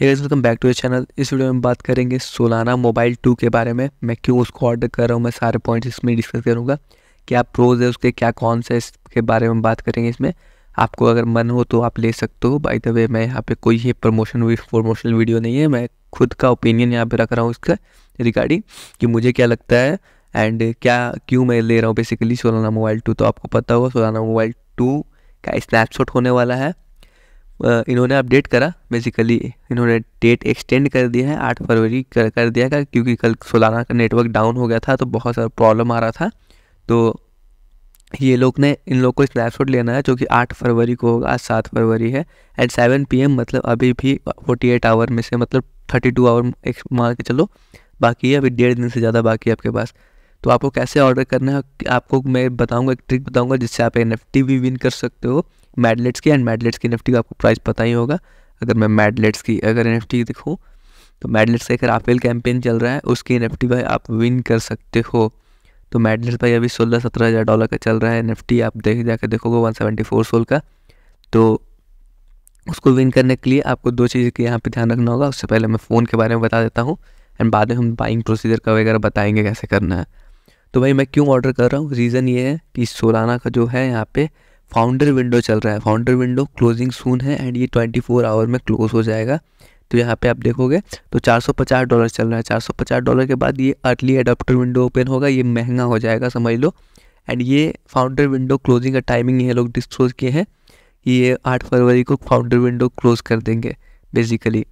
welcome back to channel इस video में बात करेंगे सोलाना मोबाइल टू के बारे में मैं क्यों उसको ऑर्डर कर रहा हूँ मैं सारे पॉइंट्स इसमें डिस्कस करूँगा क्या प्रोज है उसके क्या कौन से इसके बारे में बात करेंगे इसमें आपको अगर मन हो तो आप ले सकते हो बाई द वे मैं यहाँ पे कोई ही प्रमोशन प्रमोशनल वीडियो नहीं है मैं खुद का ओपिनियन यहाँ पे रख रहा हूँ इसका रिगार्डिंग कि मुझे क्या लगता है एंड क्या क्यों मैं ले रहा हूँ बेसिकली सोलाना मोबाइल टू तो आपको पता होगा सोलाना मोबाइल टू का स्नैपशॉट होने वाला है इन्होंने अपडेट करा बेसिकली इन्होंने डेट एक्सटेंड कर दिया है आठ फरवरी कर कर दिया का क्योंकि कल सोलाना का नेटवर्क डाउन हो गया था तो बहुत सारा प्रॉब्लम आ रहा था तो ये लोग ने इन लोग को स्नैपशॉट लेना है जो कि आठ फरवरी को होगा आज सात फरवरी है एट सेवन पी मतलब अभी भी फोर्टी एट आवर में से मतलब थर्टी टू आवर एक मान के चलो बाकी है अभी डेढ़ दिन से ज़्यादा बाकी है आपके पास तो आपको कैसे ऑर्डर करना है आपको मैं बताऊंगा एक ट्रिक बताऊंगा जिससे आप एन भी विन कर सकते हो मेडलेट्स की एंड मेडलेट्स की निफ्टी का आपको प्राइस पता ही होगा अगर मैं मेडलेट्स की अगर निफ्टी देखूँ तो मेडलेट्स का एक राफेल कैंपेन चल रहा है उसकी निफ्टी भाई आप विन कर सकते हो तो मेडलेट्स भाई अभी सोलह सत्रह हज़ार डॉलर का चल रहा है निफ्टी आप देख जाकर देखोगे वन सेवेंटी फोर सोल का तो उसको विन करने के लिए आपको दो चीज़ के यहाँ पे ध्यान रखना होगा उससे पहले मैं फ़ोन के बारे में बता देता हूँ एंड बाद में हम बाइंग प्रोसीजर का वगैरह बताएंगे कैसे करना है तो भाई मैं क्यों ऑर्डर कर रहा हूँ रीज़न ये है कि सोलाना का जो है यहाँ पे फाउंडर विंडो चल रहा है फाउंडर विंडो क्लोजिंग सून है एंड ये ट्वेंटी फोर आवर में क्लोज हो जाएगा तो यहाँ पे आप देखोगे तो 450 डॉलर चल रहा है 450 डॉलर के बाद ये अर्ली अडोप्टर विंडो ओपन होगा ये महंगा हो जाएगा समझ लो एंड ये फाउंडर विंडो क्लोजिंग का टाइमिंग ये लोग डिस्क्लोज किए हैं ये आठ फरवरी को फाउंडर विंडो क्लोज कर देंगे बेसिकली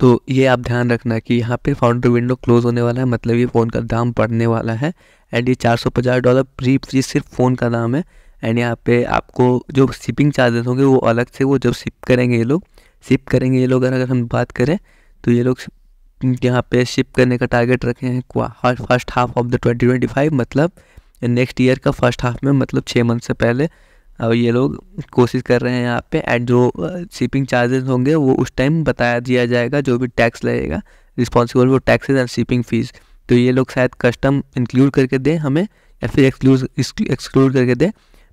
तो ये आप ध्यान रखना कि यहाँ पे फाउंडर विंडो क्लोज होने वाला है मतलब ये फ़ोन का दाम बढ़ने वाला है एंड ये 450 डॉलर प्री फ्री सिर्फ फ़ोन का दाम है एंड यहाँ पे आपको जो शिपिंग चार्जेस होंगे वो अलग से वो जब शिप करेंगे ये लोग शिप करेंगे ये लोग अगर हम बात करें तो ये लोग यहाँ पे शिप करने का टारगेट रखे हैं first half of the twenty twenty five मतलब नेक्स्ट ईयर का फर्स्ट हाफ में मतलब छः मंथ से पहले और ये लोग कोशिश कर रहे हैं यहाँ पे एंड जो शिपिंग चार्जेस होंगे वो उस टाइम बताया दिया जाएगा जो भी टैक्स लगेगा रिस्पॉन्सिबल वो टैक्सेज एंड शिपिंग फीस तो ये लोग शायद कस्टम इंक्लूड करके दें हमें या फिर एक्सक्लूड एक्सक्लूड करके दें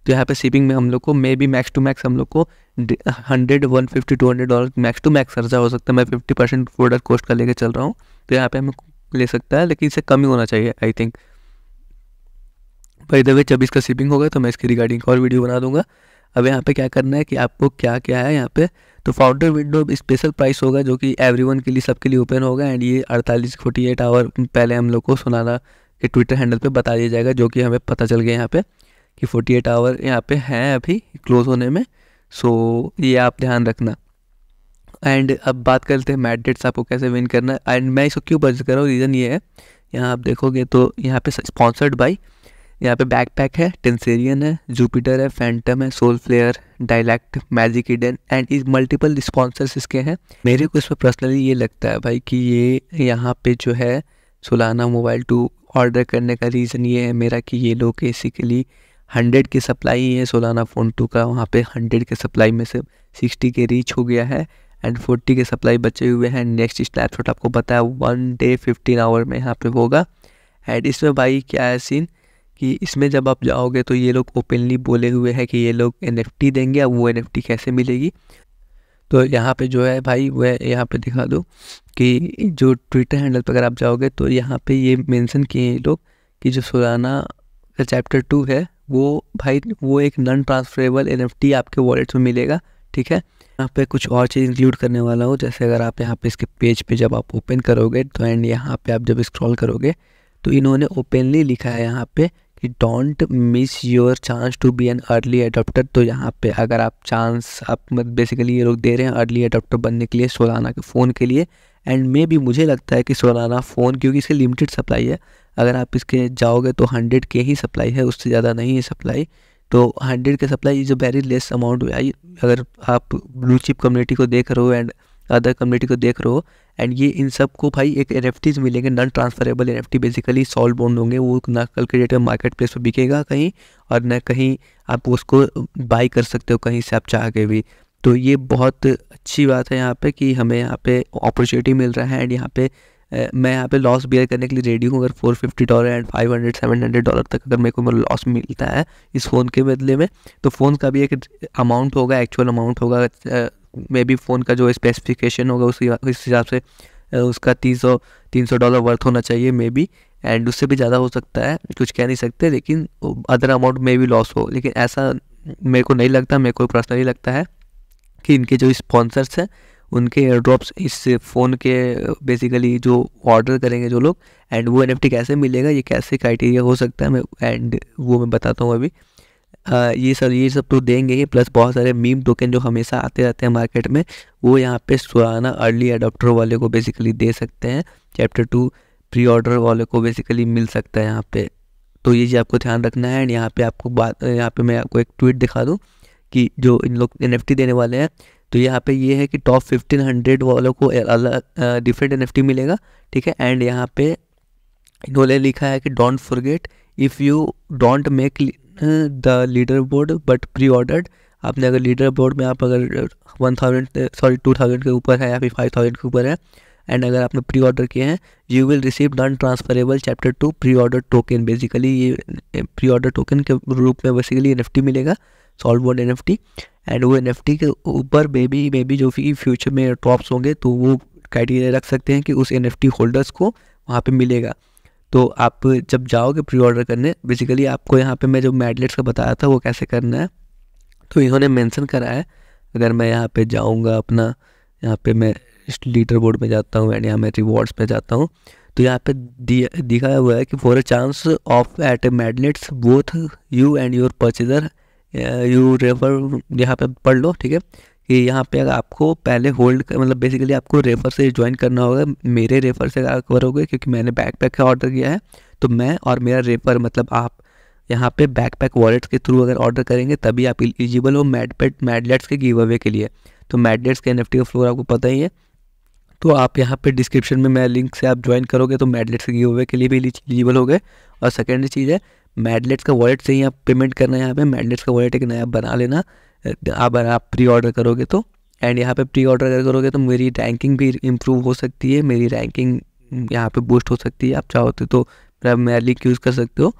तो यहाँ पे शिपिंग में हम लोग को maybe max to max हम लोग को hundred one fifty to hundred dollar max to max खर्चा हो सकता है मैं फिफ्टी परसेंट प्रोडक्ट कॉस्ट का लेके चल रहा हूँ तो यहाँ पे हमें ले सकता है लेकिन इससे कम ही होना चाहिए आई थिंक भाई दबे जब इसका शिपिंग होगा तो मैं इसकी रिगार्डिंग और वीडियो बना दूंगा अब यहाँ पे क्या करना है कि आपको क्या क्या है यहाँ पे तो फाउंडर विंडो स्पेशल प्राइस होगा जो कि एवरीवन के लिए सबके लिए ओपन होगा एंड ये अड़तालीस फोर्टी एट आवर पहले हम लोग को सुनाना के ट्विटर हैंडल पे बता दिया जाएगा जो कि हमें पता चल गया यहाँ पे कि 48 आवर यहाँ पे हैं अभी क्लोज होने में सो so, ये आप ध्यान रखना एंड अब बात करते हैं मैट डेट्स आपको कैसे विन करना है एंड मैं इसको क्यों बर्ज कर रहा हूँ रीज़न ये है यहाँ आप देखोगे तो यहाँ पे स्पॉन्सर्ड बाई यहाँ पे बैकपैक है टेंसेरियन है जुपिटर है फैंटम है Solflare Dialect Magic Eden and इस मल्टीपल स्पॉन्सर्स इसके हैं मेरे को इस पर पर्सनली ये लगता है भाई कि ये यहाँ पे जो है सोलाना मोबाइल टू ऑर्डर करने का रीज़न ये है मेरा कि ये लोग बेसिकली हंड्रेड की सप्लाई है सोलाना फोन टू का वहाँ पे हंड्रेड के सप्लाई में से सिक्सटी के रीच हो गया है एंड फोर्टी के सप्लाई बचे हुए हैं नेक्स्ट स्नैपशॉट आपको पता है वन डे फिफ्टीन आवर में यहाँ पे होगा एंड इसमें भाई क्या है सीन कि इसमें जब आप जाओगे तो ये लोग ओपनली बोले हुए हैं कि ये लोग एन देंगे अब वो एन कैसे मिलेगी तो यहाँ पे जो है भाई वह यहाँ पे दिखा दो कि जो ट्विटर हैंडल पर अगर आप जाओगे तो यहाँ पे ये मेंशन किए हैं लोग कि जो सोलाना का चैप्टर टू है वो भाई वो एक नॉन ट्रांसफरेबल एन आपके वॉलेट में मिलेगा ठीक है यहाँ पे कुछ और चीज़ इंक्लूड करने वाला हो जैसे अगर आप यहाँ पे इसके पेज पे जब आप ओपन करोगे तो एंड यहाँ पे आप जब स्क्रॉल करोगे तो इन्होंने ओपनली लिखा है यहाँ पे कि don't miss your chance to be an early adopter तो यहाँ पे अगर आप चांस आप बेसिकली मतलब ये लोग दे रहे हैं अर्ली एडोप्टर बनने के लिए सोलाना के फ़ोन के लिए एंड मे भी मुझे लगता है कि सोलाना फ़ोन क्योंकि इसके लिमिटेड सप्लाई है अगर आप इसके जाओगे तो हंड्रेड के ही सप्लाई है उससे ज़्यादा नहीं है सप्लाई तो हंड्रेड के सप्लाई जो वेरी लेस अमाउंट में आई अगर आप ब्लू चिप कम्युनिटी को देख रहे हो एंड अदर कम्युनिटी को देख रहे हो एंड ये इन सब को भाई एक एन मिलेंगे non transferable N basically soulbound होंगे वो ना कल के डेट में मार्केट प्लेस पर बिकेगा कहीं और ना कहीं आप उसको बाई कर सकते हो कहीं से आप चाह के भी तो ये बहुत अच्छी बात है यहाँ पे कि हमें यहाँ पे अपॉर्चुनिटी मिल रहा है एंड यहाँ पे मैं यहाँ पे लॉस बियर करने के लिए रेडी हूँ अगर four fifty dollar and five hundred seven hundred dollar तक अगर मेरे को लॉस मिलता है इस फ़ोन के बदले में तो फ़ोन का भी एक अमाउंट होगा एक्चुअल अमाउंट होगा मे बी फ़ोन का जो स्पेसिफिकेशन होगा उस हिसाब से उसका तीन सौ तीन सौ डॉलर वर्थ होना चाहिए मे बी एंड उससे भी ज़्यादा हो सकता है कुछ कह नहीं सकते लेकिन अदर अमाउंट में भी लॉस हो लेकिन ऐसा मेरे को नहीं लगता मेरे को पर्सनली लगता है कि इनके जो स्पॉन्सर्स हैं उनके एयर ड्रॉप्स इस फ़ोन के बेसिकली जो ऑर्डर करेंगे जो लोग एंड वो एन कैसे मिलेगा ये कैसे क्राइटेरिया हो सकता है मैं एंड वो मैं बताता हूँ अभी आ, ये सब ये सब तो देंगे ही प्लस बहुत सारे मीम टोकन जो हमेशा आते रहते हैं मार्केट में वो यहाँ पे सुराना अर्ली अडोप्टर वाले को बेसिकली दे सकते हैं चैप्टर टू प्री ऑर्डर वाले को बेसिकली मिल सकता है यहाँ पे तो ये जी आपको ध्यान रखना है एंड यहाँ पे आपको बात यहाँ पे मैं आपको एक ट्वीट दिखा दूँ कि जो इन लोग एन देने वाले हैं तो यहाँ पे ये है कि टॉप फिफ्टीन हंड्रेड वालों को अलग डिफरेंट एन मिलेगा ठीक है एंड यहाँ पे इन्होंने लिखा है कि don't forget if you don't make the leaderboard but pre ordered आपने अगर लीडर बोर्ड में आप अगर one thousand sorry two thousand के ऊपर है या फिर फाइव थाउजेंड के ऊपर है एंड अगर आपने प्री ऑर्डर किए हैं you will receive non transferable chapter two pre order token basically ये प्री ऑर्डर टोकन के रूप में बेसिकली एन मिलेगा सॉल्व वर्ड एन एंड वो एन के ऊपर मे बी मे बी जो भी फ्यूचर में टॉप्स होंगे तो वो क्राइटेरिया रख सकते हैं कि उस एन होल्डर्स को वहाँ पर मिलेगा तो आप जब जाओगे प्री ऑर्डर करने बेसिकली आपको यहाँ पे मैं जो मैडलेट्स का बताया था वो कैसे करना है तो इन्होंने मेंशन करा है अगर मैं यहाँ पे जाऊँगा अपना यहाँ पे मैं लीडर बोर्ड में जाता हूँ एंड यहाँ मैं रिवॉर्ड्स पे जाता हूँ तो यहाँ पे दिखाया हुआ है कि for a chance of at a मैडनेट्स both you and your purchaser you refer यहाँ पे पढ़ लो ठीक है कि यहाँ पे अगर आपको पहले होल्ड मतलब बेसिकली आपको रेफर से ज्वाइन करना होगा मेरे रेफर से करोगे क्योंकि मैंने पैक का ऑर्डर किया है तो मैं और मेरा रेफर मतलब आप यहाँ पे बैकपैक वॉलेट्स के थ्रू अगर ऑर्डर करेंगे तभी आप एलिजिबल हो मैडपेट मैडलेट्स के गिव अवे के लिए तो मैडलेट्स के एन का फ्लोर आपको पता ही है तो आप यहाँ पे डिस्क्रिप्शन में मैं लिंक से आप ज्वाइन करोगे तो मेडलेट्स के गिव के लिए भी एलिजिबल हो गए और सेकेंड चीज़ है मेडलेट्स का वॉलेट से ही आप पेमेंट करना है यहाँ पे मेडलेट्स का वॉलेट एक नया बना लेना आप आप प्री ऑर्डर करोगे तो एंड यहाँ पे प्री ऑर्डर अगर करोगे तो मेरी रैंकिंग भी इम्प्रूव हो सकती है मेरी रैंकिंग यहाँ पे बूस्ट हो सकती है आप चाहो तो मेरा लिंक यूज़ कर सकते हो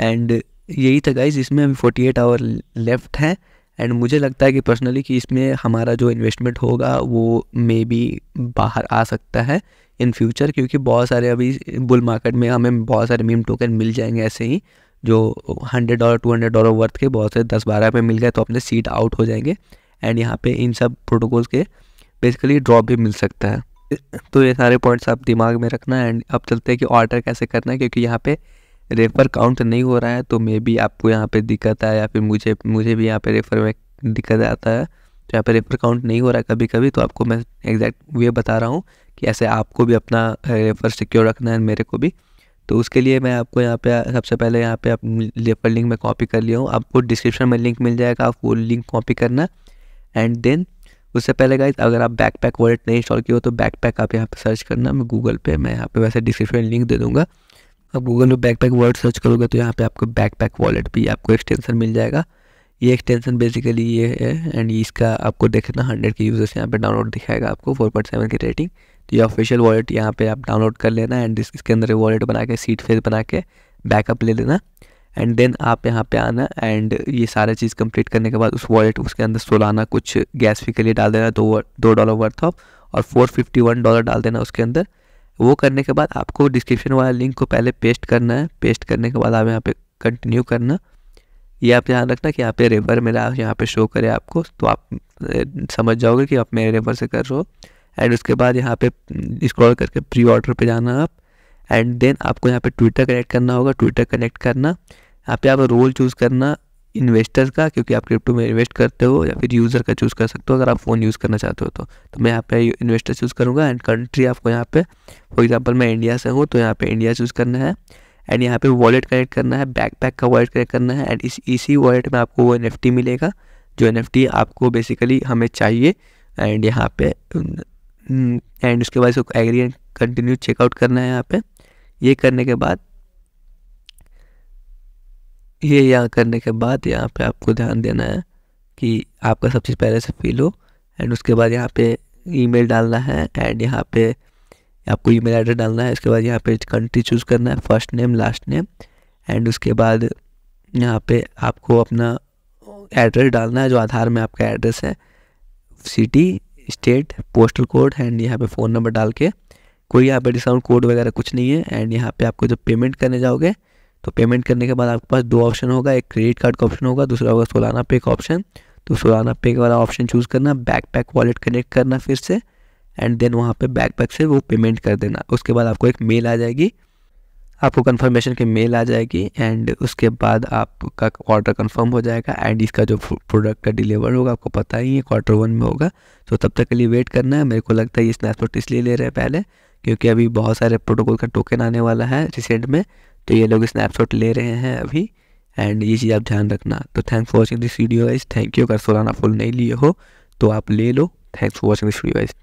एंड यही था गाइज इसमें अभी फोर्टी एट आवर लेफ्ट हैं एंड मुझे लगता है कि पर्सनली कि इसमें हमारा जो इन्वेस्टमेंट होगा वो मे बी बाहर आ सकता है इन फ्यूचर क्योंकि बहुत सारे अभी बुल मार्केट में हमें बहुत सारे मीम टोकन मिल जाएंगे ऐसे ही जो hundred dollar to hundred dollar worth के बहुत सारे दस बारह पे मिल गए तो अपने सीट आउट हो जाएंगे एंड यहाँ पे इन सब प्रोटोकॉल्स के बेसिकली ड्रॉप भी मिल सकता है तो ये सारे पॉइंट्स आप दिमाग में रखना एंड अब चलते हैं कि ऑर्डर कैसे करना है क्योंकि यहाँ पे रेफर काउंट नहीं हो रहा है तो मे बी आपको यहाँ पे दिक्कत आया या फिर मुझे मुझे भी यहाँ पे रेफर में दिक्कत आता है तो यहाँ पे रेफर काउंट नहीं हो रहा है कभी कभी तो आपको मैं एग्जैक्ट वे बता रहा हूँ कि ऐसे आपको भी अपना रेफर सिक्योर रखना है मेरे को भी तो उसके लिए मैं आपको यहाँ पे सबसे पहले यहाँ पे आप रेफर लिंक में कॉपी कर लिया हूँ आपको डिस्क्रिप्शन में लिंक मिल जाएगा आप वो लिंक कॉपी करना एंड देन उससे पहले गाइज अगर आप बैक पैक वॉलेट नहीं इंस्टॉल किए हो तो बैक पैक आप यहाँ पे सर्च करना मैं गूगल पे मैं यहाँ पे वैसे डिस्क्रिप्शन लिंक दे दूँगा आप गूगल में बैक पैक वर्ड सर्च करोगे तो यहाँ पे आपको बैक पैक वॉलेट भी आपको एक्सटेंसन मिल जाएगा ये एक्सटेंशन बेसिकली ये है एंड इसका आपको देखना हंड्रेड के यूज़र्स यहाँ पे डाउनलोड दिखाएगा आपको फोर पॉइंट सेवन की रेटिंग तो ये ऑफिशियल वॉलेट यहाँ पे आप डाउनलोड कर लेना एंड इसके अंदर वॉलेट बना के सीट फेस बना के बैकअप ले लेना एंड देन आप यहाँ पे आना एंड ये सारा चीज़ कंप्लीट करने के बाद उस वॉलेट उसके अंदर सोलाना कुछ गैस फी के लिए डाल देना दो दो डॉलर वर्थ ऑफ और फोर फिफ्टी वन डॉलर डाल देना उसके अंदर वो करने के बाद आपको डिस्क्रिप्शन वाला लिंक को पहले पेस्ट करना है पेस्ट करने के बाद आप यहाँ पे कंटिन्यू करना ये आप ध्यान रखना कि यहाँ पे रेफर मेरा यहाँ पे शो करे आपको तो आप समझ जाओगे कि आप मेरे रेफर से कर रहे हो एंड उसके बाद यहाँ पे स्क्रॉल mm, करके प्री ऑर्डर पे जाना आप एंड देन आपको यहाँ पे ट्विटर कनेक्ट करना होगा ट्विटर कनेक्ट करना यहाँ पे आप रोल चूज़ करना इन्वेस्टर का क्योंकि आप क्रिप्टो में इन्वेस्ट करते हो या फिर यूज़र का चूज़ कर सकते हो अगर आप फ़ोन यूज़ करना चाहते हो तो तो मैं यहाँ पे इन्वेस्टर चूज़ करूँगा एंड कंट्री आपको यहाँ पे फॉर एग्जांपल मैं इंडिया से हूँ तो यहाँ पे इंडिया चूज़ करना है एंड यहाँ पे वॉलेट कनेक्ट करना है पैक का वॉलेट कनेक्ट करना है एंड इस इसी वॉलेट में आपको वो एन मिलेगा जो एन आपको बेसिकली हमें चाहिए एंड यहाँ पे एंड उसके बाद इसको एग्री एंड कंटिन्यू चेकआउट करना है यहाँ पे ये करने के बाद ये यहाँ करने के बाद यहाँ पे आपको ध्यान देना है कि आपका सब चीज़ पहले से फिल हो एंड उसके बाद यहाँ पे ईमेल डालना है एंड यहाँ पे आपको ईमेल एड्रेस डालना है इसके बाद यहाँ पे कंट्री चूज़ करना है first name last name and उसके बाद यहाँ पे आपको अपना एड्रेस डालना है जो आधार में आपका एड्रेस है city state postal code and यहाँ पे फ़ोन नंबर डाल के कोई यहाँ पे डिस्काउंट कोड वगैरह कुछ नहीं है एंड यहाँ पे आपको जब पेमेंट करने जाओगे तो पेमेंट करने के बाद आपके पास दो ऑप्शन होगा एक क्रेडिट कार्ड का ऑप्शन होगा दूसरा होगा सोलाना पे का ऑप्शन तो सोलाना पे वाला ऑप्शन चूज़ करना बैक पैक वॉलेट कनेक्ट करना फिर से एंड देन वहाँ पे बैक पैक से वो पेमेंट कर देना उसके बाद आपको एक मेल आ जाएगी आपको कंफर्मेशन की मेल आ जाएगी एंड उसके बाद आपका ऑर्डर कंफर्म हो जाएगा एंड इसका जो प्रोडक्ट का डिलीवर होगा आपको पता ही है क्वार्टर वन में होगा तो तब तक के लिए वेट करना है मेरे को लगता है ये स्नैपशॉट इसलिए ले रहे हैं पहले क्योंकि अभी बहुत सारे प्रोटोकॉल का टोकन आने वाला है रिसेंट में तो ये लोग स्नैपशॉट ले रहे हैं अभी एंड ये चीज़ आप ध्यान रखना तो thanks for watching this video guys thank you अगर सोलाना फुल नहीं लिए हो तो आप ले लो thanks for watching this video wise